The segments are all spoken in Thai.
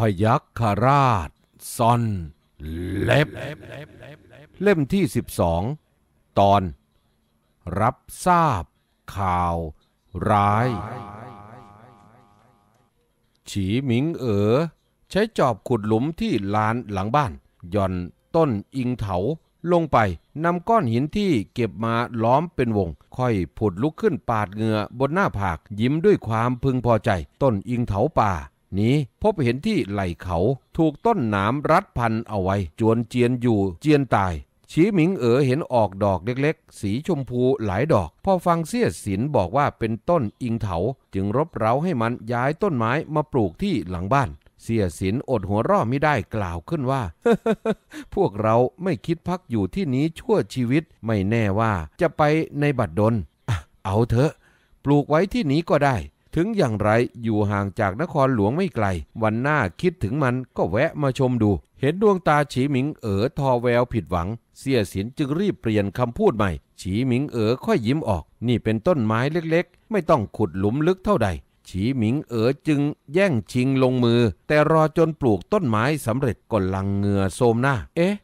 พยัคฆราชซ่อนเล็บ เล่มที่ 12 ตอนรับทราบข่าวร้าย ฉีหมิงเอ๋อใช้จอบขุดหลุมที่ลานหลังบ้าน ย่อนต้นอิงเถา ลงไปนำก้อนหินที่เก็บมาล้อมเป็นวง ค่อยผุดลุกขึ้นปาดเหงื่อบนหน้าผากยิ้มด้วยความพึงพอใจต้นอิงเถาป่านี้พบเห็นที่ไหล่เขาถูกต้นหนามรัดพันเอาไว้จวนเจียนอยู่เจียนตายชีหมิงเอ๋อเห็นออกดอกเล็กๆ สีชมพูหลายดอก พอฟังเสียสินบอกว่าเป็นต้นอิงเถาจึงรบเร้าให้มันย้ายต้นไม้มาปลูกที่หลังบ้าน เสียสินอดหัวร่อไม่ได้กล่าวขึ้นว่า พวกเราไม่คิดพักอยู่ที่นี้ชั่วชีวิตไม่แน่ว่าจะไปในบัดดลเอาเถอะ ปลูกไว้ที่นี้ก็ได้ถึงอย่างไรอยู่ห่างจากนครหลวงไม่ไกล วันหน้าคิดถึงมันก็แวะมาชมดู เห็นดวงตาฉีหมิงเอ๋อทอแววผิดหวัง เสียสินจึงรีบเปลี่ยนคำพูดใหม่ ฉีหมิงเอ๋อค่อยยิ้มออก นี่เป็นต้นไม้เล็กๆ ไม่ต้องขุดหลุมลึกเท่าใดฉีหมิงเอ๋อจึงแย่งชิงลงมือ แต่รอจนปลูกต้นไม้สำเร็จก็ลังเงือโสมหน้า เอ๊ะ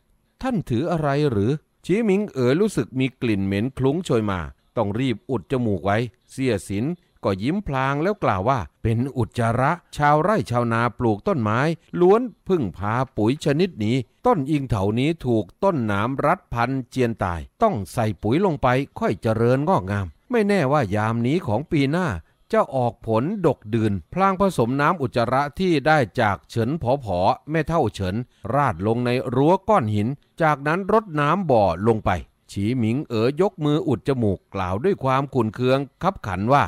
ท่านถืออะไรหรือฉีหมิงเอ๋อรู้สึกมีกลิ่นเหม็นคลุ้งโชยมา ต้องรีบอุดจมูกไว้ เสียสินก็ยิ้มพลางแล้วกล่าวว่า เป็นอุจจาระชาวไร่ชาวนาปลูกต้นไม้ ล้วนพึ่งพาปุ๋ยชนิดนี้ ต้นอิงเถานี้ถูกต้นหนามรัดพันเจียนตาย ต้องใส่ปุ๋ยลงไปค่อยเจริญงอกงาม ไม่แน่ว่ายามนี้ของปีหน้าจะออกผลดกดืน พลางผสมน้ำอุจจาระที่ได้จากเฉินผอผอแม่เท่าเฉิน ราดลงในรั้วก้อนหิน จากนั้นรดน้ำบ่อลงไป ฉีหมิงเอ๋ยยกมืออุดจมูกกล่าวด้วยความขุนเคืองคับขันว่า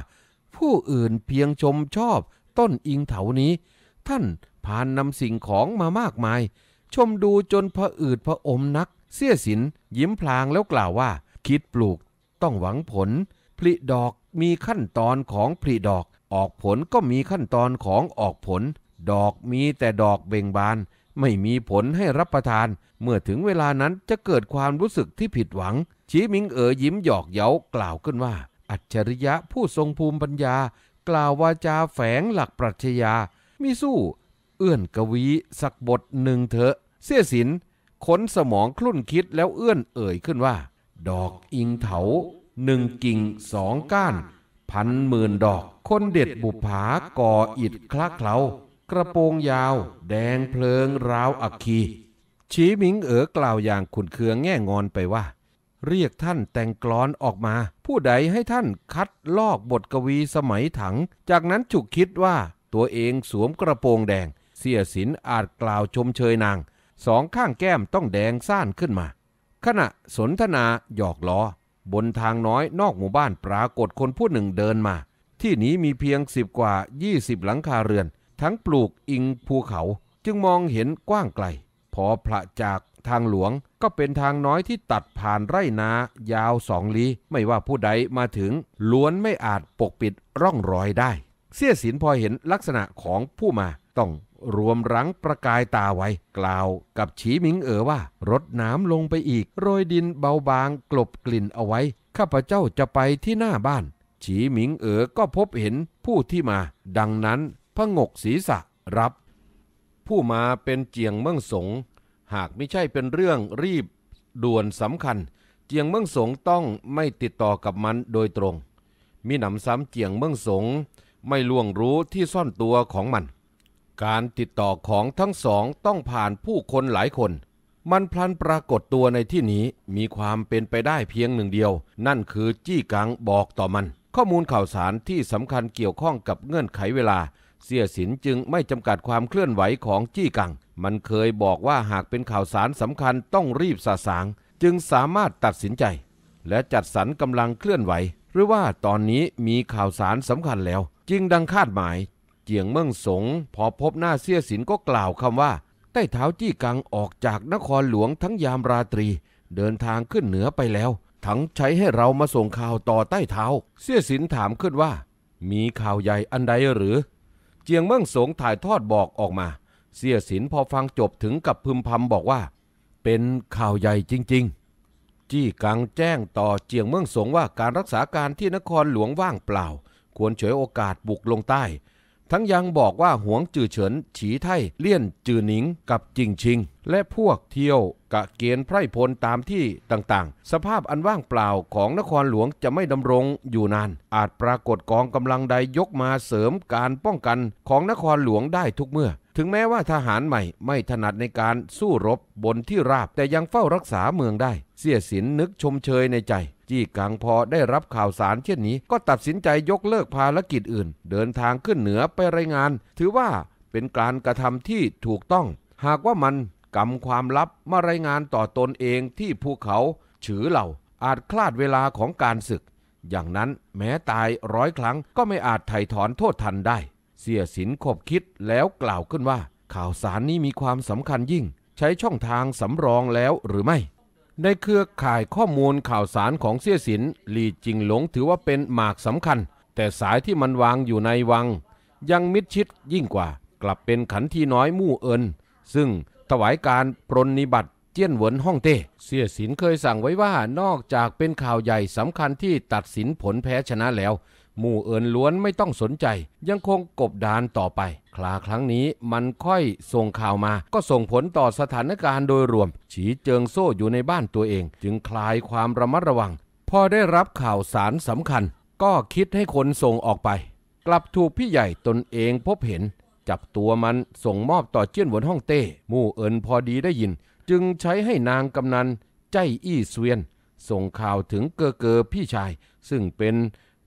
ผู้อื่นเพียงชมชอบต้นอิงเถานี้ท่านผ่านนำสิ่งของมามากมาย ชมดูจนผะอืดผะอมนัก เสียสินยิ้มพลางแล้วกล่าวว่า คิดปลูกต้องหวังผล ผลิดอกมีขั้นตอนของผลิดอก ออกผลก็มีขั้นตอนของออกผล ดอกมีแต่ดอกเบ่งบาน ไม่มีผลให้รับประทาน เมื่อถึงเวลานั้นจะเกิดความรู้สึกที่ผิดหวังชีมิงเอ๋ยยิ้มหยอกเย้ากล่าวขึ้นว่าัจฉริยะผู้ทรงภูมิปัญญากล่าววาจาแฝงหลักปรัชญามิสู้ เอื้อนกวีสักบทหนึ่งเถอะ เสียสินค้นสมองคลุ่นคิดแล้วเอื้อนเอ่ยขึ้นว่า ดอกอิงเถาหนึ่งกิ่งสองก้าน พันหมื่นดอก คนเด็ดบุผาก่ออิดคลักเคลากระโปรงยาว แดงเพลิงราวอักคีชีมิงเอ๋อกล่าวอย่างขุนเคืองแง่งอนไปว่าเรียกท่านแต่งกลอนออกมา ผู้ใดให้ท่านคัดลอกบทกวีสมัยถัง จากนั้นฉุกคิดว่าตัวเองสวมกระโปรงแดง เสียสินอาจกล่าวชมเชยนาง สองข้างแก้มต้องแดงซ่านขึ้นมา ขณะสนทนาหยอกล้อ บนทางน้อยนอกหมู่บ้านปรากฏคนผู้หนึ่งเดินมา ที่นี้มีเพียงสิบกว่า20 หลังคาเรือน ทั้งปลูกอิงภูเขาจึงมองเห็นกว้างไกล พอพระจากทางหลวงก็เป็นทางน้อยที่ตัดผ่านไร่นายาวสองลี้ไม่ว่าผู้ใดมาถึง ล้วนไม่อาจปกปิดร่องรอยได้ เสี้ยสินพอเห็นลักษณะของผู้มาต้องรวมรังประกายตาไว้ กล่าวกับฉีหมิงเอ๋อว่ารดน้ำลงไปอีกโรยดินเบาบางกลบกลิ่นเอาไว้ ข้าพเจ้าจะไปที่หน้าบ้าน ฉีหมิงเอ๋อก็พบเห็นผู้ที่มา ดังนั้นพระงกศีรษะรับ ผู้มาเป็นเจียงเมืองสงหากไม่ใช่เป็นเรื่องรีบด่วนสำคัญ เจียงเมิงสงต้องไม่ติดต่อกับมันโดยตรง มีหนำซ้ำเจียงเมิงสงไม่ล่วงรู้ที่ซ่อนตัวของมัน การติดต่อของทั้งสองต้องผ่านผู้คนหลายคน มันพลันปรากฏตัวในที่นี้มีความเป็นไปได้เพียงหนึ่งเดียว นั่นคือจี้กังบอกต่อมัน ข้อมูลข่าวสารที่สำคัญเกี่ยวข้องกับเงื่อนไขเวลา เสียสินจึงไม่จำกัดความเคลื่อนไหวของจี้กังมันเคยบอกว่าหากเป็นข่าวสารสำคัญต้องรีบสะสางจึงสามารถตัดสินใจ และจัดสรรกำลังเคลื่อนไหวหรือว่าตอนนี้มีข่าวสารสำคัญแล้วจึงดังคาดหมาย เจียงเมิงสง พอพบหน้าเสี้ยสินก็กล่าวคำว่า ใต้เท้าจี้กังออกจากนครหลวงทั้งยามราตรี เดินทางขึ้นเหนือไปแล้วทั้งใช้ให้เรามาส่งข่าวต่อใต้เท้า เสี้ยสินถามขึ้นว่า มีข่าวใหญ่อันใดหรือ เจียงเมิงสงถ่ายทอดบอกออกมาเสียสินพอฟังจบถึงกับพึมพำบอกว่า เป็นข่าวใหญ่จริงๆ จี้กังแจ้งต่อเจียงเมืองสงว่าการรักษาการที่นครหลวงว่างเปล่าควรเฉยโอกาสบุกลงใต้ ทั้งยังบอกว่าหวงจือเฉิน ฉีไทเลี่ยนจือหนิงกับจิงชิง และพวกเที่ยวกะเกณฑ์ไพร่พลตามที่ต่างๆ สภาพอันว่างเปล่าของนครหลวงจะไม่ดำรงอยู่นาน อาจปรากฏกองกำลังใดยกมาเสริมการป้องกันของนครหลวงได้ทุกเมื่อถึงแม้ว่าทหารใหม่ไม่ถนัดในการสู้รบบนที่ราบแต่ยังเฝ้ารักษาเมืองได้ เสียสินนึกชมเชยในใจ จี้กังพอได้รับข่าวสารเช่นนี้ก็ตัดสินใจยกเลิกภารกิจอื่นเดินทางขึ้นเหนือไปรายงานถือว่าเป็นการกระทำที่ถูกต้องหากว่ามันกำความลับมารายงานต่อตนเองที่ภูเขาฉือเหล่าอาจคลาดเวลาของการศึกอย่างนั้นแม้ตายร้อยครั้งก็ไม่อาจไถ่ถอนโทษทันได้เสียสินขบคิดแล้วกล่าวขึ้นว่าข่าวสารนี้มีความสำคัญยิ่ง ใช้ช่องทางสำรองแล้วหรือไม่ ในเครือข่ายข้อมูลข่าวสารของเสียสิน หลีจิงหลงถือว่าเป็นหมากสำคัญ แต่สายที่มันวางอยู่ในวัง ยังมิดชิดยิ่งกว่า กลับเป็นขันทีน้อยมู่เอินซึ่งถวายการปรนนิบัติเจี้ยนเหวินห้องเต้เสียสินเคยสั่งไว้ว่านอกจากเป็นข่าวใหญ่สำคัญที่ตัดสินผลแพ้ชนะแล้วหมู่เอินล้วนไม่ต้องสนใจ ยังคงกบดานต่อไปคลาครั้งนี้มันค่อยส่งข่าวมา ก็ส่งผลต่อสถานการณ์โดยรวม ฉีเจิงโซ่อยู่ในบ้านตัวเอง จึงคลายความระมัดระวัง พอได้รับข่าวสารสำคัญ ก็คิดให้คนส่งออกไป กลับถูกพี่ใหญ่ตนเองพบเห็น จับตัวมันส่งมอบต่อเจี้ยนหวนห้องเต้หมู่เอินพอดีได้ยิน จึงใช้ให้นางกำนันใจอี้เซวียนส่งข่าวถึงเกอเกอพี่ชาย ซึ่งเป็น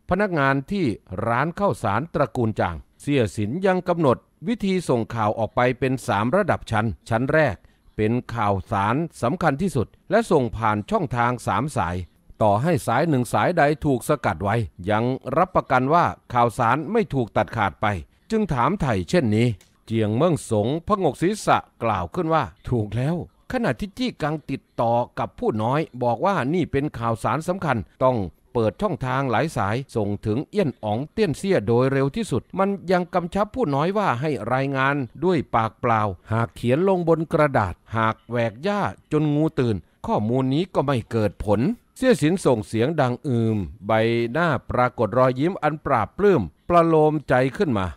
พนักงานที่ร้านข้าวสารตระกูลจางเสียสินยังกำหนด วิธีส่งข่าวออกไปเป็น3ระดับชั้น ชั้นแรก เป็นข่าวสารสำคัญที่สุด และส่งผ่านช่องทางสามสาย ต่อให้สายหนึ่งสายใดถูกสกัดไว้ ยังรับประกันว่าข่าวสารไม่ถูกตัดขาดไป จึงถามไถ่เช่นนี้ เจียงเมืองสงพงกศีษะกล่าวขึ้นว่าถูกแล้ว ขณะที่จี้กังติดต่อกับผู้น้อย บอกว่านี่เป็นข่าวสารสำคัญต้องเปิดช่องทางหลายสายส่งถึงเอี้ยนอ๋องเตี้ยนเสียโดยเร็วที่สุด มันยังกำชับผู้น้อยว่าให้รายงานด้วยปากเปล่า หากเขียนลงบนกระดาษ หากแหวกหญ้าจนงูตื่น ข้อมูลนี้ก็ไม่เกิดผล เสี้ยสินส่งเสียงดังอืมใบหน้าปรากฏรอยยิ้มอันปราบปลื้มประโลมใจขึ้นมา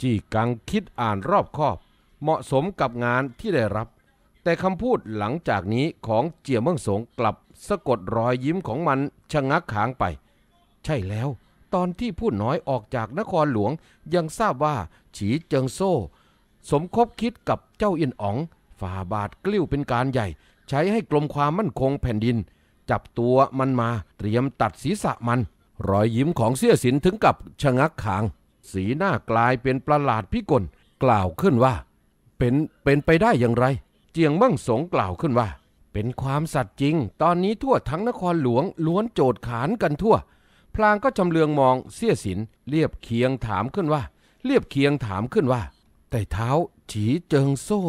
จีกังคิดอ่านรอบคอบ เหมาะสมกับงานที่ได้รับ แต่คำพูดหลังจากนี้ของเจียเมืองสงกลับสะกดรอยยิ้มของมันชะงักขางไป ใช่แล้ว ตอนที่ผู้น้อยออกจากนครหลวงยังทราบว่าฉีเจิงโซ่ สมคบคิดกับเจ้าอินอ๋อง ฝ่าบาทกลิ้วเป็นการใหญ่ ใช้ให้กลมความมั่นคงแผ่นดิน จับตัวมันมาเตรียมตัดศีรษะมัน รอยยิ้มของเสี้ยสินถึงกับชะงักขาง สีหน้ากลายเป็นประหลาดพิกลกล่าวขึ้นว่า เป็นเป็นไปได้อย่างไร เจียงมั่งสงกล่าวขึ้นว่าเป็นความสัตย์จริง ตอนนี้ทั่วทั้งนครหลวงล้วนโจดขานกันทั่ว พลางก็จำเลืองมองเสียสินเรียบเคียงถามขึ้นว่าเรียบเคียงถามขึ้นว่าแต่เท้าฉีเจิงโซ่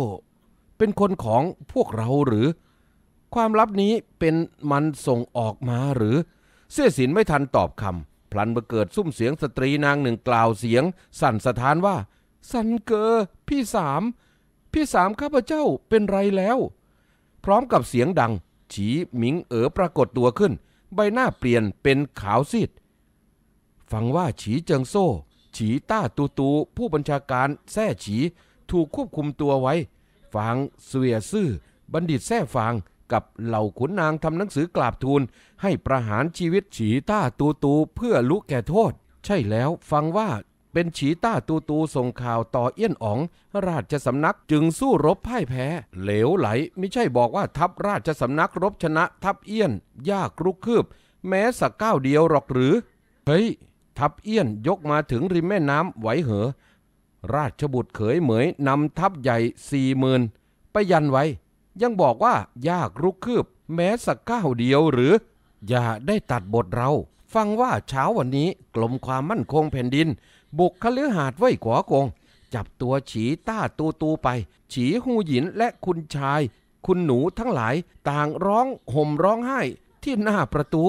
เป็นคนของพวกเราหรือ ความลับนี้เป็นมันส่งออกมาหรือ เสียสินไม่ทันตอบคำพลันมาเกิดซุ้มเสียงสตรีนางหนึ่งกล่าวเสียง สั่นสะท้านว่าสันเกอพี่สามพี่สามข้าพเจ้าเป็นไรแล้วพร้อมกับเสียงดังฉีหมิงเอ๋อปรากฏตัวขึ้น ใบหน้าเปลี่ยนเป็นขาวซีดฟังว่าฉีเจิงโซ่ ฉีต้าตูตูผู้บัญชาการแท่ฉีถูกควบคุมตัวไว้ ฟางเสวียซื่อบัณฑิตแท่ฟางกับเหล่าขุนนางทำหนังสือกราบทูล ให้ประหารชีวิตฉีต้าตูตูเพื่อลุกแก่โทษ ใช่แล้วฟังว่าเป็นฉีต้าตูตูส่งข่าวต่อเอี้ยนอ๋องราชสำนักจึงสู้รบพ่ายแพ้ เหลวไหล ไม่ใช่บอกว่าทัพราชสำนักรบชนะทัพเอี้ยนยากรุกคืบ แม้สักก้าวเดียวหรอกหรือเฮ้ยทัพเอี้ยนยกมาถึงริมแม่น้ำไหวเหอ ราชบุตรเขยเหมยนำทัพใหญ่สี่หมื่นไปยันไว้ ยังบอกว่า ยากรุกคืบ แม้สักก้าวเดียวหรือ อย่าได้ตัดบทเรา ฟังว่าเช้าวันนี้กลมความมั่นคงแผ่นดินบุกคอหาดไว้ขวากง จับตัวฉีต้าตูตูไป ฉีหูหยินและคุณชาย คุณหนูทั้งหลายต่างร้องห่มร้องไห้ที่หน้าประตู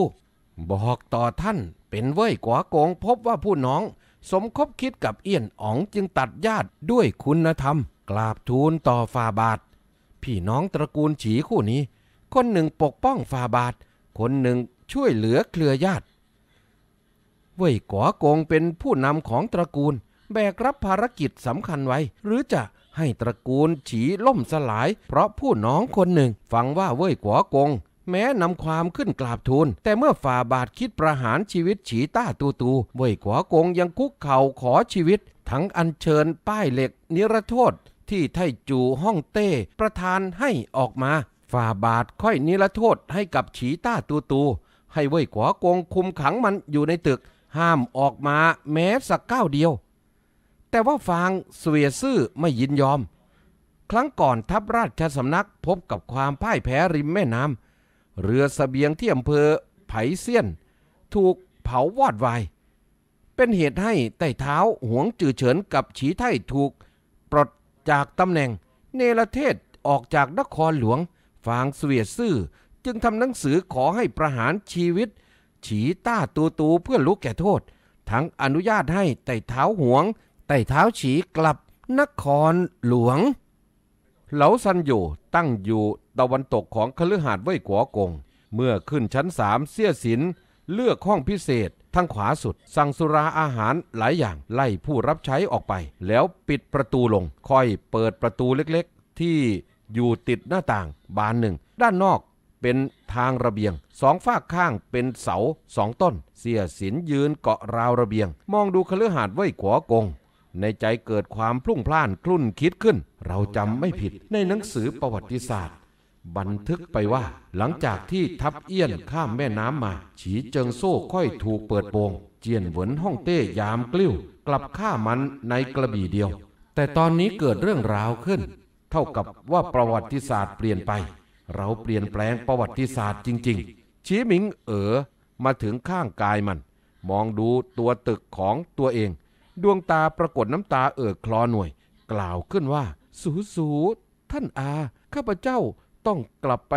บอกต่อท่านเป็นเว่ยกวากงพบว่าผู้น้องสมคบคิดกับเอี้ยนอ๋องจึงตัดญาติด้วยคุณธรรม กราบทูลต่อฝ่าบาทพี่น้องตระกูลฉีคู่นี้ คนหนึ่งปกป้องฝ่าบาทคนหนึ่งช่วยเหลือเครือญาติเว่ยก๋อกงเป็นผู้นำของตระกูล แบกรับภารกิจสำคัญไว้ หรือจะให้ตระกูลฉีล่มสลาย เพราะผู้น้องคนหนึ่ง ฟังว่าเว่ยก๋อกงแม้นำความขึ้นกราบทูลแต่เมื่อฝ่าบาทคิดประหารชีวิตฉีต้าตูตู เว่ยก๋อกงยังคุกเข่าขอชีวิต ทั้งอัญเชิญป้ายเหล็กนิรโทษที่ไทจูห้องเต้ ประธานให้ออกมาฝ่าบาทค่อยนิรโทษให้กับฉีต้าตูตู ให้เว่ยก๋อกงคุมขังมันอยู่ในตึกห้ามออกมาแม้สักก้าวเดียว แต่ว่าฟางเสวียซื่อไม่ยินยอม ครั้งก่อนทัพราชสำนักพบกับความพ่ายแพ้ริมแม่น้ำเรือสเสบียงที่อำเภอไผ่เซียน ถูกเผาวอดวาย เป็นเหตุให้ไต่เท้าหวงจือเฉินกับฉีไทถูก ปลดจากตำแหน่ง เนรเทศออกจากนครหลวงฟางเสวียซื่อ จึงทำหนังสือขอให้ประหารชีวิตฉีต้าตูตูเพื่อลุกแก่โทษ ทั้งอนุญาตให้ไต่เท้าหวงไต่เท้าฉีกลับนครหลวง เหลาซันอยู่ตั้งอยู่ตะวันตกของคฤหาสน์ว้ยกัวกง เมื่อขึ้นชั้นสามเสี้ยสินเลือกห้องพิเศษทางขวาสุด สั่งสุราอาหารหลายอย่างไล่ผู้รับใช้ออกไป แล้วปิดประตูลง ค่อยเปิดประตูเล็กๆ ที่อยู่ติดหน้าต่างบานหนึ่ง ด้านนอกเป็นทางระเบียงสองฝากข้างเป็นเสาสองต้น เสียสินยืนเกาะราวระเบียง มองดูคฤหาสน์ไว้ขวากง ในใจเกิดความพลุ่งพล่านคลุ่นคิดขึ้น เราจำไม่ผิดในหนังสือประวัติศาสตร์ บันทึกไปว่า หลังจากที่ทัพเอี้ยนข้ามแม่น้ำมา ฉีเจิงโซ่ค่อยถูกเปิดโปงเจียนเหวินฮ่องเต้ยามกลิ้ว กลับฆ่ามันในกระบี่เดียว แต่ตอนนี้เกิดเรื่องราวขึ้น เท่ากับว่าประวัติศาสตร์เปลี่ยนไปเราเปลี่ยนแปลงประวัติศาสตร์จริงๆ ชีหมิงเอ๋อมาถึงข้างกายมัน มองดูตัวตึกของตัวเอง ดวงตาปรากฏน้ำตาเอ่อคลอหน่วย กล่าวขึ้นว่า สูสูท่านอาข้าพเจ้าต้องกลับไป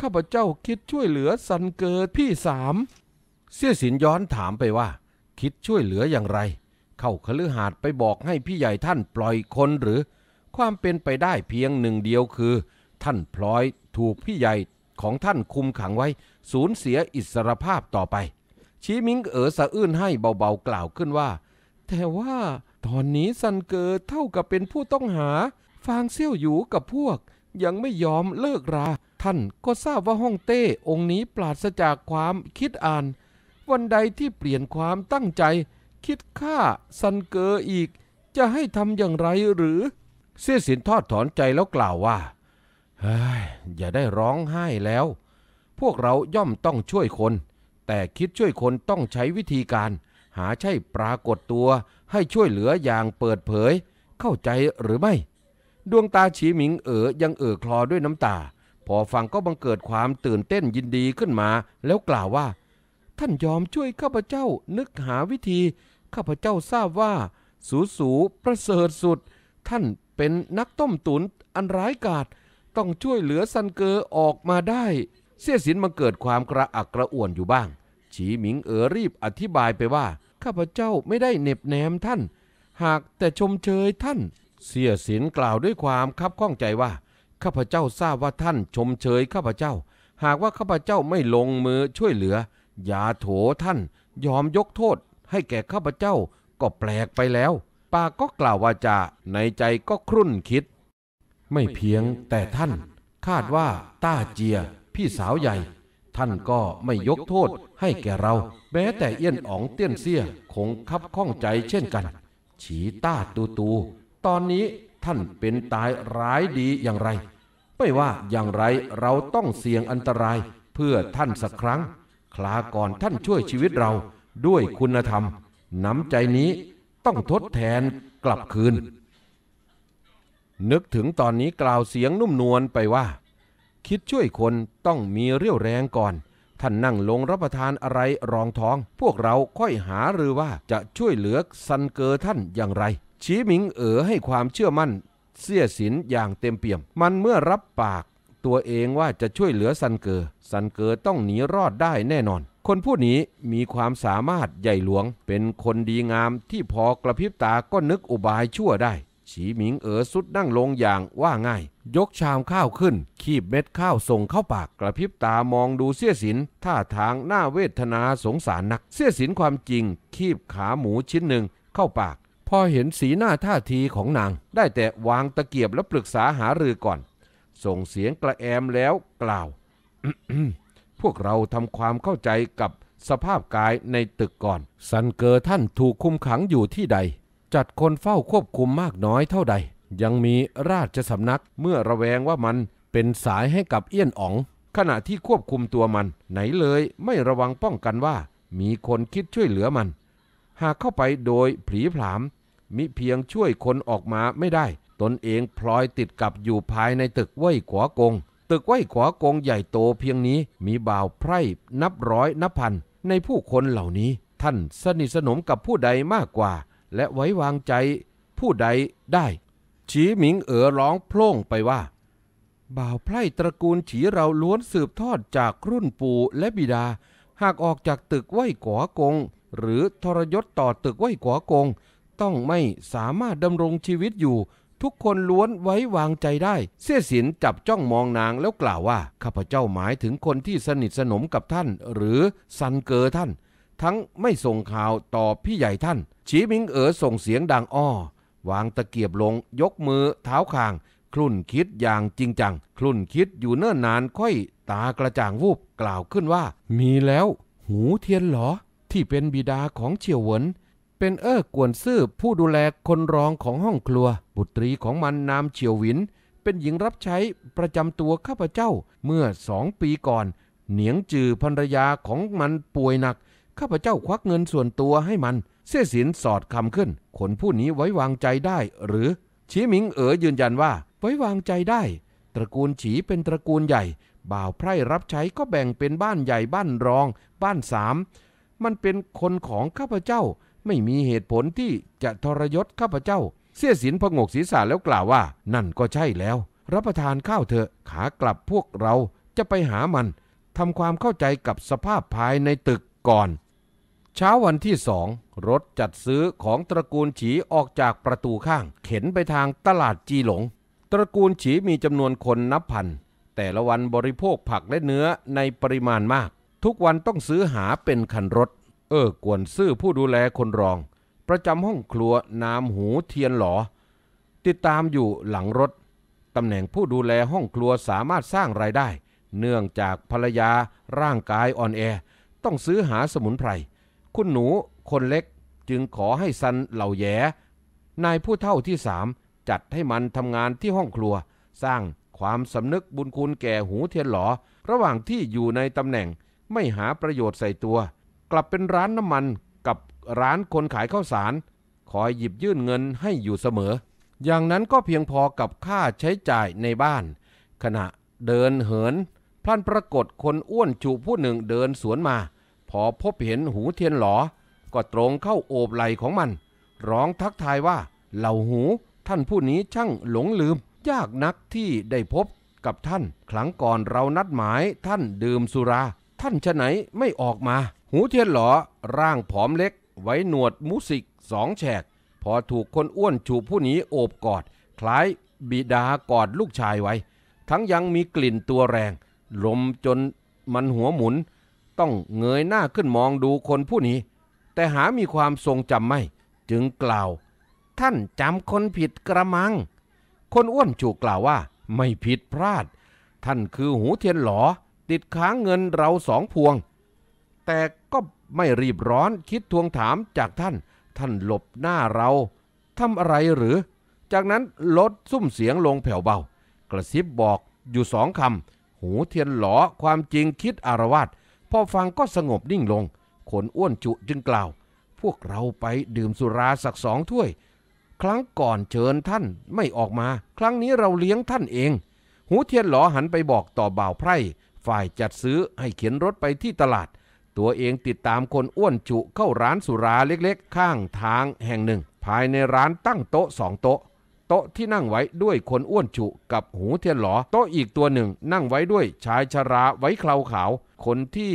ข้าพเจ้าคิดช่วยเหลือสันเกิดพี่สามเสี้ยสินย้อนถามไปว่า คิดช่วยเหลืออย่างไร เข้าคลือหาดไปบอกให้พี่ใหญ่ท่านปล่อยคนหรือ ความเป็นไปได้เพียงหนึ่งเดียวคือ ท่านพลอยถูกพี่ใหญ่ของท่านคุมขังไว้สูญเสียอิสรภาพต่อไป ชีมิงเอ๋อสะอื้นให้เบาๆกล่าวขึ้นว่า แต่ว่า ตอนนี้ซันเกอเท่ากับเป็นผู้ต้องหา ฟางเซี่ยวหยูกับพวก ยังไม่ยอมเลิกรา ท่านก็ทราบว่าฮ่องเต้องค์นี้ปราศจากความคิดอ่าน วันใดที่เปลี่ยนความตั้งใจ คิดฆ่าซันเกออีก จะให้ทำอย่างไรหรือ เสี่ยสินทอดถอนใจแล้วกล่าวว่าอย่าได้ร้องไห้แล้ว พวกเราย่อมต้องช่วยคน แต่คิดช่วยคนต้องใช้วิธีการ หาใช่ปรากฏตัว ให้ช่วยเหลืออย่างเปิดเผย เข้าใจหรือไม่ ดวงตาฉีหมิงเอ๋อยังเอ๋อคลอด้วยน้ำตา พอฟังก็บังเกิดความตื่นเต้นยินดีขึ้นมา แล้วกล่าวว่า ท่านยอมช่วยข้าพเจ้านึกหาวิธีข้าพเจ้าทราบว่า สูสูประเสริฐสุด ท่านเป็นนักต้มตุนอันร้ายกาจต้องช่วยเหลือซันเกอออกมาได้ เสียสินมาเกิดความกระอักกระอ่วนอยู่บ้าง ฉีหมิงเอ๋อรีบอธิบายไปว่า ข้าพเจ้าไม่ได้เน็บแนมท่าน หากแต่ชมเชยท่าน เสียสินกล่าวด้วยความคับข้องใจว่าข้าพเจ้าทราบว่าท่านชมเชยข้าพเจ้า หากว่าข้าพเจ้าไม่ลงมือช่วยเหลือ อย่าโถท่าน ยอมยกโทษ ให้แก่ข้าพเจ้าก็แปลกไปแล้ว ปาก็กล่าววาจาในใจก็ครุ่นคิดไม่เพียงแต่ท่านคาดว่าต้าเจีย พี่สาวใหญ่ ท่านก็ไม่ยกโทษให้แก่เรา แม้แต่เอี้ยนอ๋องเตี้ยนเสี้ยคงคับข้องใจเช่นกันฉีต้าตูตู ตอนนี้ท่านเป็นตายร้ายดีอย่างไร ไม่ว่าอย่างไรเราต้องเสี่ยงอันตรายเพื่อท่านสักครั้ง คลาก่อนท่านช่วยชีวิตเราด้วยคุณธรรม น้ำใจนี้ต้องทดแทนกลับคืนนึกถึงตอนนี้กล่าวเสียงนุ่มนวลไปว่า คิดช่วยคนต้องมีเรี่ยวแรงก่อน ท่านนั่งลงรับประทานอะไรรองท้อง พวกเราค่อยหาหรือว่าจะช่วยเหลือซันเกอท่านอย่างไรชี้มิงเอ๋อให้ความเชื่อมั่น เสียสินอย่างเต็มเปี่ยมมันเมื่อรับปาก ตัวเองว่าจะช่วยเหลือซันเกอซันเกอต้องหนีรอดได้แน่นอน คนผู้นี้มีความสามารถใหญ่หลวง เป็นคนดีงามที่พอกระพริบตาก็นึกอุบายชั่วได้ฉีหมิงเอ๋อสุดนั่งลงอย่างว่าง่าย ยกชามข้าวขึ้นขีบเม็ดข้าวส่งเข้าปากกระพริบตามองดูเสี้ยสินท่าทางหน้าเวทนาสงสารนัก เสี้ยสินความจริงขีบขาหมูชิ้นหนึ่งเข้าปาก พอเห็นสีหน้าท่าทีของนาง ได้แต่วางตะเกียบและปรึกษาหารือก่อน ส่งเสียงกระแอมแล้วกล่าว พวกเราทำความเข้าใจกับสภาพกายในตึกก่อน สันเกอท่านถูกคุมขังอยู่ที่ใดจัดคนเฝ้าควบคุมมากน้อยเท่าใด ยังมีราชสำนักเมื่อระแวงว่ามันเป็นสายให้กับเอี้ยนอ๋อง ขณะที่ควบคุมตัวมัน ไหนเลยไม่ระวังป้องกันว่ามีคนคิดช่วยเหลือมัน หากเข้าไปโดยผีผลามมิเพียงช่วยคนออกมาไม่ได้ ตนเองพลอยติดกับอยู่ภายในตึกเว่ขวากง ตึกเว่ขวากงใหญ่โตเพียงนี้ มีบ่าวไพร่ นับร้อยนับพันในผู้คนเหล่านี้ท่านสนิทสนมกับผู้ใดมากกว่าและไว้วางใจผู้ใดได้ ฉีหมิงเอ๋อร้องโพล่งไปว่า บ่าวไพร่ตระกูลฉีเราล้วนสืบทอดจากรุ่นปู่และบิดา หากออกจากตึกไหวขววกง หรือทรยศต่อตึกไหวขววกง ต้องไม่สามารถ ดำรงชีวิตอยู่ ทุกคนล้วนไว้วางใจได้ เสี้ยสินจับจ้องมองนางแล้วกล่าวว่าข้าพเจ้าหมายถึงคนที่สนิทสนมกับท่านหรือซันเกอท่านทั้งไม่ส่งข่าวต่อพี่ใหญ่ท่านฉีมิงเอ๋อส่งเสียงดังอ้อ วางตะเกียบลง ยกมือเท้าคางคลุ่นคิดอย่างจริงจังคลุ่นคิดอยู่เนิ่นนานค่อยตากระจ่างวูบ กล่าวขึ้นว่า มีแล้ว หูเทียนหรอ ที่เป็นบิดาของเฉียวเหวิน เป็นเอ้อกวนซื่อผู้ดูแลคนรองของห้องครัว บุตรีของมันนามเฉียวหวิน เป็นหญิงรับใช้ประจำตัวข้าพเจ้า เมื่อสองปีก่อนเหนียงจือภรรยาของมันป่วยหนักข้าพเจ้าควักเงินส่วนตัวให้มัน เสียสินสอดคำขึ้นคนผู้นี้ไว้วางใจได้ หรือชีหมิงเอ๋ยยืนยันว่า ไว้วางใจได้ ตระกูลฉีเป็นตระกูลใหญ่ บ่าวไพร่รับใช้ก็แบ่งเป็นบ้านใหญ่บ้านรอง บ้านสาม มันเป็นคนของข้าพเจ้า ไม่มีเหตุผลที่จะทรยศข้าพเจ้า เสียสินพงกศีรษะแล้วกล่าวว่า นั่นก็ใช่แล้ว รับประทานข้าวเถอะขากลับพวกเราจะไปหามันทำความเข้าใจกับสภาพภายในตึกก่อนเช้าวันที่สองรถจัดซื้อของตระกูลฉีออกจากประตูข้างเข็นไปทางตลาดจีหลง ตระกูลฉีมีจำนวนคนนับพันแต่ละวันบริโภคผักและเนื้อในปริมาณมาก ทุกวันต้องซื้อหาเป็นคันรถ เออกวนซื่อผู้ดูแลคนรอง ประจำห้องครัวนามหูเทียนหลอ ติดตามอยู่หลังรถตำแหน่งผู้ดูแลห้องครัวสามารถสร้างรายได้ เนื่องจากภรรยา ร่างกายอ่อนแอ ต้องซื้อหาสมุนไพรคุณหนูคนเล็กจึงขอให้ซันเหล่าแยนายผู้เท่าที่สามจัดให้มันทำงานที่ห้องครัว สร้างความสำนึกบุญคุณแก่หูเทียนหลอ ระหว่างที่อยู่ในตำแหน่งไม่หาประโยชน์ใส่ตัว กลับเป็นร้านน้ำมันกับร้านคนขายข้าวสารคอยหยิบยื่นเงินให้อยู่เสมอ อย่างนั้นก็เพียงพอกับค่าใช้จ่ายในบ้าน ขณะเดินเหินพลันปรากฏคนอ้วนจูผู้หนึ่งเดินสวนมาพอพบเห็นหูเทียนหลอ ก็ตรงเข้าโอบไหลของมัน ร้องทักทายว่า เหล่าหูท่านผู้นี้ช่างหลงลืม ยากนักที่ได้พบกับท่าน ครั้งก่อนเรานัดหมาย ท่านดื่มสุรา ท่านชะไหนไม่ออกมา หูเทียนหลอร่างผอมเล็กไว้หนวดมุสิกสองแฉก พอถูกคนอ้วนจูผู้นี้โอบกอด คล้ายบิดากอดลูกชายไว้ ทั้งยังมีกลิ่นตัวแรง ลมจนมันหัวหมุนต้องเงยหน้าขึ้นมองดูคนผู้นี้แต่หามีความทรงจำไม่ จึงกล่าว ท่านจำคนผิดกระมัง คนอ้วนจูกล่าวว่าไม่ผิดพลาด ท่านคือหูเทียนหลอติดค้างเงินเราสองพวง แต่ก็ไม่รีบร้อนคิดทวงถามจากท่าน ท่านหลบหน้าเราทำอะไรหรือ จากนั้นลดซุ้มเสียงลงแผ่วเบา กระซิบบอกอยู่สองคำหูเทียนหลอความจริงคิดอารวาสพอฟังก็สงบนิ่งลงขนอ้วนจุจึงกล่าว พวกเราไปดื่มสุราสักสองถ้วย ครั้งก่อนเชิญท่านไม่ออกมา ครั้งนี้เราเลี้ยงท่านเอง หูเทียนหลอหันไปบอกต่อบ่าวไพร่ ฝ่ายจัดซื้อให้เขียนรถไปที่ตลาด ตัวเองติดตามคนอ้วนจุเข้าร้านสุราเล็กๆ ข้างทางแห่งหนึ่ง ภายในร้านตั้งโต๊ะสองโต๊ะโต๊ะที่นั่งไว้ด้วยคนอ้วนฉุกับหูเทียนหลอโต๊ะอีกตัวหนึ่งนั่งไว้ด้วยชายชราไว้เคราขาว คนที่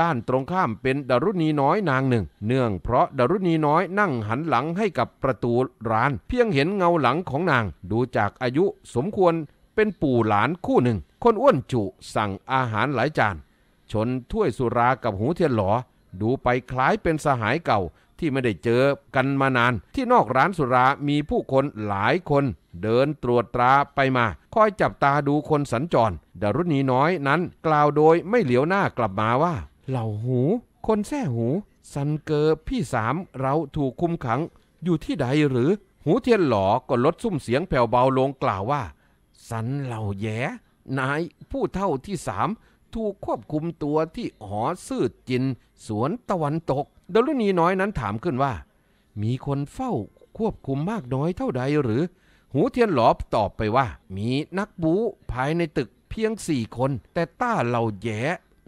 ด้านตรงข้ามเป็นดารุณีน้อยนางหนึ่ง เนื่องเพราะดารุณีน้อยนั่งหันหลังให้กับประตูร้าน เพียงเห็นเงาหลังของนาง ดูจากอายุสมควรเป็นปู่หลานคู่หนึ่ง คนอ้วนจุสั่งอาหารหลายจานชนถ้วยสุรากับหูเทียนหลอดูไปคล้ายเป็นสหายเก่าที่ไม่ได้เจอกันมานาน ที่นอกร้านสุรา มีผู้คนหลายคน เดินตรวจตราไปมาคอยจับตาดูคนสัญจรดารุณีน้อยนั้น กล่าวโดยไม่เหลียวหน้ากลับมาว่า เหล่าหูคนแท่หูซันเกอพี่สาม เราถูกคุมขัง อยู่ที่ใดหรือ หูเทียนหลอก็ลดซุ้มเสียงแผ่วเบาลงกล่าวว่าสันเหล่าแย่นายผู้เท่าที่สามถูกควบคุมตัวที่หอซื่อจิน สวนตะวันตกดลุณีน้อยนั้นถามขึ้นว่า มีคนเฝ้าควบคุมมากน้อยเท่าใดหรือ หูเทียนหลอบตอบไปว่า มีนักบูภายในตึกเพียงสี่คน แต่ต้าเหล่าแย่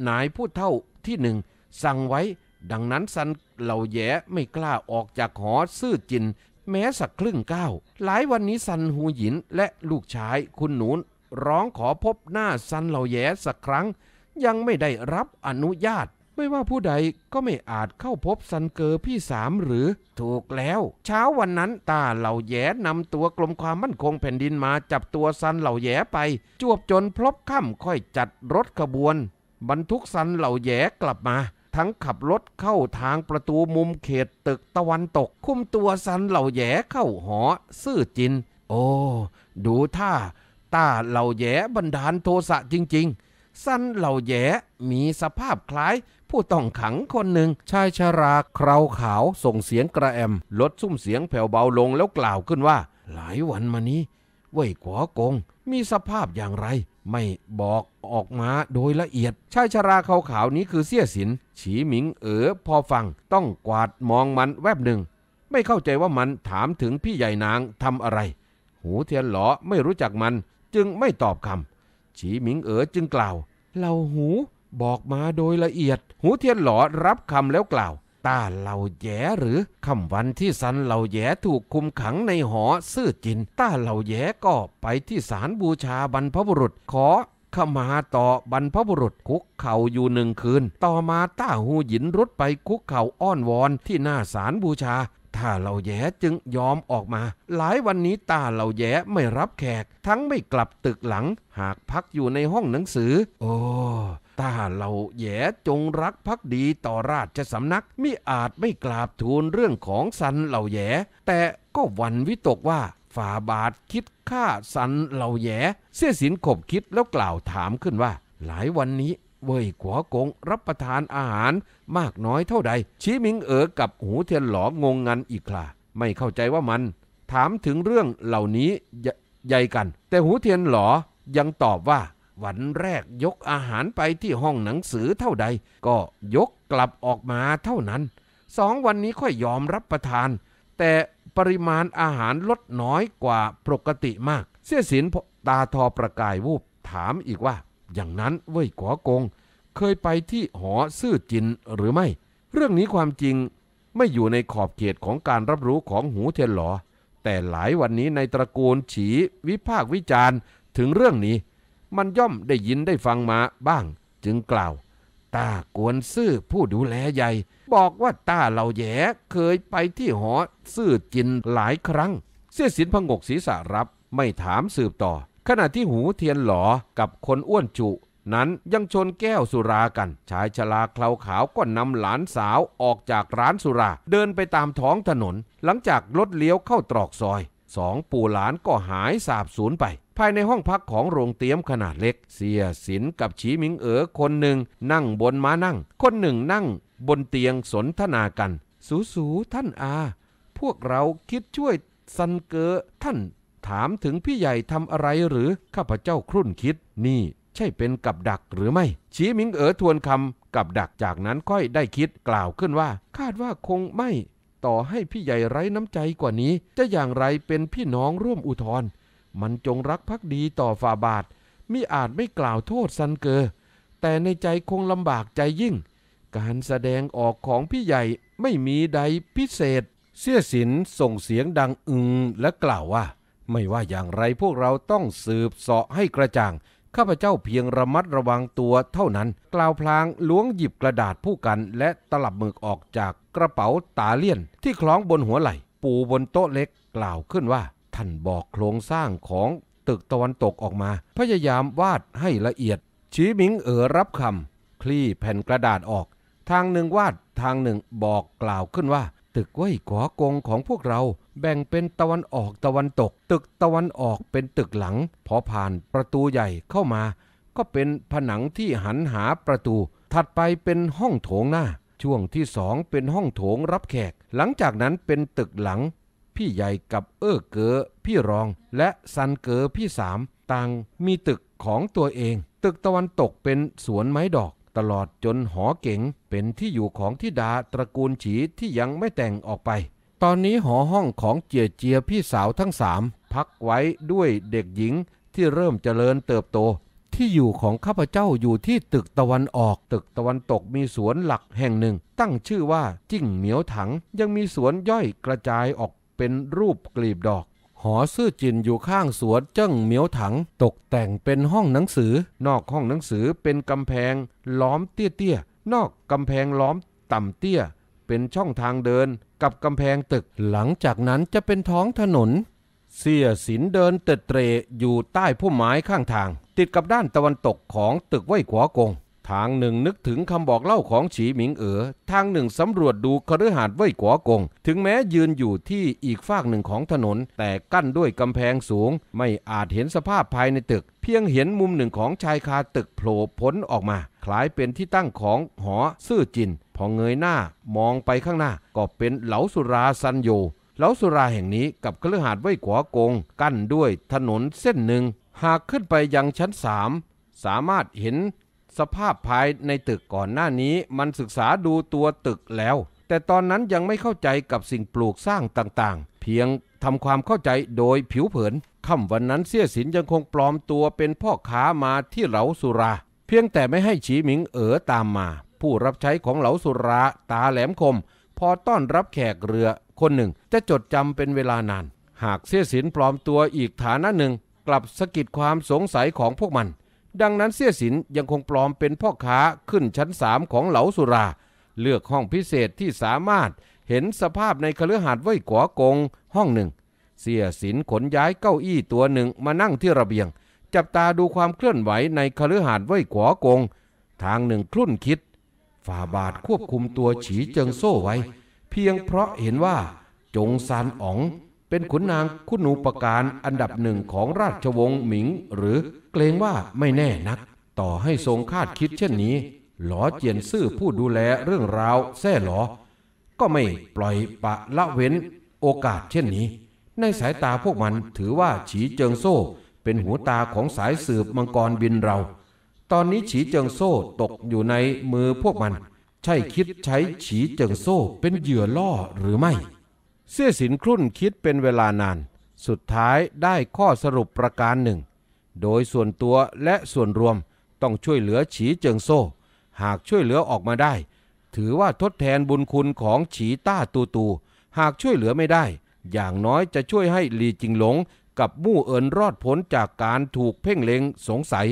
นายผู้เท่าที่หนึ่ง สั่งไว้ ดังนั้นสันเหล่าแย่ไม่กล้าออกจากหอซื่อจิน แม้สักครึ่งก้าว หลายวันนี้สันหูหยินและลูกชายคุณหนูน ร้องขอพบหน้าสันเหล่าแย่สักครั้ง ยังไม่ได้รับอนุญาตไม่ว่าผู้ใดก็ไม่อาจเข้าพบซันเกอร์พี่สามหรือถูกแล้ว เช้าวันนั้นตาเหล่าแย่นำตัวกลมความมั่นคงแผ่นดินมาจับตัวซันเหล่าแย่ไป จวบจนพลบค่ำค่อยจัดรถขบวน บรรทุกซันเหล่าแย่กลับมา ทั้งขับรถเข้าทางประตูมุมเขตตึกตะวันตก คุมตัวซันเหล่าแย่เข้าหอ ซื่อจิน โอ้ดูท่าตาเหล่าแย่บันดาลโทสะจริงๆซันเหล่าแย่มีสภาพคล้ายผู้ต้องขังคนหนึ่งชายชราคราขาว ส่งเสียงกระแอมลดซุ้มเสียงแผ่วเบาลงแล้วกล่าวขึ้นว่า หลายวันมานี้เว่ยกัวกงมีสภาพอย่างไร ไม่บอกออกมาโดยละเอียด ชายชราขาวขาวนี้คือเสี้ยสิน ฉีหมิงเอ๋อ พอฟังต้องกวาดมองมันแวบหนึ่ง ไม่เข้าใจว่ามันถามถึงพี่ใหญ่นางทำอะไร หูเทียนหลอไม่รู้จักมันจึงไม่ตอบคำฉีหมิงเอ๋อจึงกล่าวเราหูบอกมาโดยละเอียด หูเทียนหลอรับคำแล้วกล่าว ตาเหล่าแย่หรือคำวันที่สันเหล่าแย่ถูกคุมขังในหอซื่อจิน ตาเหล่าแย่ก็ไปที่ศาลบูชาบรรพบุรุษขอขมาต่อบรรพบุรุษคุกเข่าอยู่หนึ่งคืน ต่อมาต้าหูหยินรุดไปคุกเข่าอ้อนวอนที่หน้าศาลบูชา ถ้าเหล่าแย่จึงยอมออกมา หลายวันนี้ตาเหล่าแย่ไม่รับแขก ทั้งไม่กลับตึกหลัง หากพักอยู่ในห้องหนังสือ โอ้ถ้าเราแย่จงรักภักดีต่อราชสำนักมิอาจไม่กราบทูลเรื่องของสันเหล่าแย่แต่ก็วันวิตกว่า ฝ่าบาทคิดฆ่าสันเหล่าแย่เสียสินขบคิดแล้วกล่าวถามขึ้นว่า หลายวันนี้ เว่ยขวากงรับประทานอาหารมากน้อยเท่าใดชี้มิงเอ๋อกับหูเทียนหลองงงันอีกคลาไม่เข้าใจว่ามัน ถามถึงเรื่องเหล่านี้ใหญ่กัน แต่หูเทียนหลอยังตอบว่าวันแรกยกอาหารไปที่ห้องหนังสือเท่าใด ก็ยกกลับออกมาเท่านั้น สองวันนี้ค่อยยอมรับประทาน แต่ปริมาณอาหารลดน้อยกว่าปกติมาก เสียสินตาทอประกายวูบถามอีกว่าอย่างนั้นเว่ยกววกง เคยไปที่หอซื่อจินหรือไม่ เรื่องนี้ความจริง ไม่อยู่ในขอบเขตของการรับรู้ของหูเทียนหลอ แต่หลายวันนี้ในตระกูลฉีวิภาควิจารณ์ถึงเรื่องนี้มันย่อมได้ยินได้ฟังมาบ้าง จึงกล่าวตากวนซื่อผู้ดูแลใหญ่ บอกว่าตาเหล่าแย่เคยไปที่หอซื่อจินหลายครั้ง เสื้อสินพงกศีรษะรับไม่ถามสืบต่อ ขณะที่หูเทียนหลอกับคนอ้วนจุ นั้นยังชนแก้วสุรากันชายชลาเคลาขาวก็นำหลานสาวออกจากร้านสุรา เดินไปตามท้องถนน หลังจากรถเลี้ยวเข้าตรอกซอยสองปู่หลานก็หายสาบสูญไปภายในห้องพักของโรงเตี๊ยมขนาดเล็ก เสียสินกับฉีหมิงเอ๋อคนหนึ่งนั่งบนม้านั่งคนหนึ่งนั่งบนเตียงสนทนากัน สูสูท่านอา พวกเราคิดช่วยซันเกอท่านถามถึงพี่ใหญ่ทำอะไรหรือข้าพเจ้าครุ่นคิดนี่ใช่เป็นกับดักหรือไม่ชีมิงเอ๋อทวนคำกับดักจากนั้นค่อยได้คิดกล่าวขึ้นว่า คาดว่าคงไม่ต่อให้พี่ใหญ่ไร้น้ำใจกว่านี้ จะอย่างไรเป็นพี่น้องร่วมอุทธรมันจงรักภักดีต่อฝ่าบาทมิอาจไม่กล่าวโทษซันเกอ แต่ในใจคงลำบากใจยิ่ง การแสดงออกของพี่ใหญ่ไม่มีใดพิเศษ เสี้ยสินส่งเสียงดังอึงและกล่าวว่า ไม่ว่าอย่างไรพวกเราต้องสืบเสาะให้กระจ่าง ข้าพเจ้าเพียงระมัดระวังตัวเท่านั้นกล่าวพลางล้วงหยิบกระดาษผู้กัน และตลับมืกออกจากกระเป๋าตาเลี่ยน ที่คล้องบนหัวไหล่ ปูบนโต๊ะเล็กกล่าวขึ้นว่าท่านบอกโครงสร้างของตึกตะวันตกออกมา พยายามวาดให้ละเอียด ชีหมิงเอ๋อรับคำคลี่แผ่นกระดาษออก ทางหนึ่งวาด ทางหนึ่ง บอกกล่าวขึ้นว่า ตึกเว่ยขวากงของพวกเรา แบ่งเป็นตะวันออก ตะวันตก ตึกตะวันออกเป็นตึกหลัง พอผ่านประตูใหญ่เข้ามา ก็เป็นผนังที่หันหาประตู ถัดไปเป็นห้องโถงหน้า ช่วงที่สองเป็นห้องโถงรับแขก หลังจากนั้นเป็นตึกหลังพี่ใหญ่กับเอ้อเก๋อพี่รอง และซันเก๋อพี่สามต่างมีตึกของตัวเอง ตึกตะวันตกเป็นสวนไม้ดอก ตลอดจนหอเก๋งเป็นที่อยู่ของทิดาตระกูลฉีที่ยังไม่แต่งออกไป ตอนนี้หอห้องของเจียเจียพี่สาวทั้งสามพักไว้ด้วยเด็กหญิงที่เริ่มเจริญเติบโต ที่อยู่ของข้าพเจ้าอยู่ที่ตึกตะวันออกตึกตะวันตกมีสวนหลักแห่งหนึ่ง ตั้งชื่อว่าจิ้งเหมียวถังยังมีสวนย่อยกระจายออกเป็นรูปกลีบดอก หอซื่อจินอยู่ข้างสวนเจิ้งเหมียวถัง ตกแต่งเป็นห้องหนังสือ นอกห้องหนังสือเป็นกำแพงล้อมเตี้ยๆนอกกำแพงล้อม ต่ำเตี้ย เป็นช่องทางเดิน กับกำแพงตึก หลังจากนั้นจะเป็นท้องถนน เสียสินเดินเตดเตรอยู่ใต้พุ่มไม้ข้างทาง ติดกับด้านตะวันตกของตึกไว้ขวากงทางหนึ่งนึกถึงคำบอกเล่าของฉีหมิงเอ๋อ ทางหนึ่งสำรวจดูคฤหาสน์ไว้กัวกง ถึงแม้ยืนอยู่ที่อีกฝากหนึ่งของถนน แต่กั้นด้วยกำแพงสูง ไม่อาจเห็นสภาพภายในตึก เพียงเห็นมุมหนึ่งของชายคาตึกโผล่พ้นออกมา คล้ายเป็นที่ตั้งของหอซื่อจิน พอเงยหน้ามองไปข้างหน้าก็เป็นเหลาสุราซันโยเหลาสุราแห่งนี้กับคฤหาสน์ไว้กัวกง กั้นด้วยถนนเส้นหนึ่ง หากขึ้นไปยังชั้นสามสามารถเห็นสภาพภายในตึกก่อนหน้านี้มันศึกษาดูตัวตึกแล้ว แต่ตอนนั้นยังไม่เข้าใจกับสิ่งปลูกสร้างต่างๆ เพียงทำความเข้าใจโดยผิวเผินค่ำวันนั้นเสี้ยสินยังคงปลอมตัวเป็นพ่อค้ามาที่เหลาสุรา เพียงแต่ไม่ให้ฉีหมิงเอ๋อตามมา ผู้รับใช้ของเหลาสุราตาแหลมคม พอต้อนรับแขกเรือคนหนึ่งจะจดจำเป็นเวลานาน หากเสี้ยสินปลอมตัวอีกฐานะหนึ่ง กลับสะกิดความสงสัยของพวกมันดังนั้นเสี้ยสินยังคงปลอมเป็นพ่อค้าขึ้นชั้นสามของเหลาสุรา เลือกห้องพิเศษที่สามารถเห็นสภาพในคฤหาสน์ไว้ขวากงห้องหนึ่ง เสียสินขนย้ายเก้าอี้ตัวหนึ่งมานั่งที่ระเบียงจับตาดูความเคลื่อนไหวในคฤหาสน์ไว้ขวากง ทางหนึ่งคลุ่นคิดฝ่าบาทควบคุมตัวฉีเจิงโซ่ไว้ เพียงเพราะเห็นว่าจงซานอ๋องเป็นขุนนางคุณูปการอันดับหนึ่งของราชวงศ์หมิงหรือเกรงว่าไม่แน่นัก ต่อให้ทรงคาดคิดเช่นนี้ หลอเจียนซื่อผู้ดูแลเรื่องราวแท่หลอก็ไม่ปล่อยปะละเว้นโอกาสเช่นนี้ ในสายตาพวกมันถือว่าฉีเจิงโซ่ เป็นหัวตาของสายสืบมังกรบินเรา ตอนนี้ฉีเจิงโซ่ตกอยู่ในมือพวกมัน ใช่คิดใช้ฉีเจิงโซ่เป็นเหยื่อล่อหรือไม่เสี้ยสินครุ่นคิดเป็นเวลานาน สุดท้ายได้ข้อสรุปประการหนึ่ง โดยส่วนตัวและส่วนรวมต้องช่วยเหลือฉีเจิงโซ่หากช่วยเหลือออกมาได้ ถือว่าทดแทนบุญคุณของฉีต้าตูตูหากช่วยเหลือไม่ได้อย่างน้อยจะช่วยให้ลีจิงหลงกับมู่เอินรอดพ้นจากการถูกเพ่งเล็งสงสัย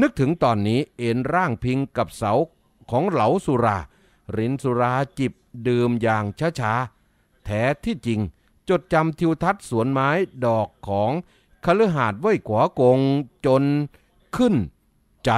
นึกถึงตอนนี้เอ็นร่างพิงกับเสาของเหลาสุรา รินสุราจิบ ดื่มอย่างช้าๆแท้ที่จริงจดจำทิวทัศน์สวนไม้ดอกของคฤหาสน์ว้ขวากงจนขึ้นใจ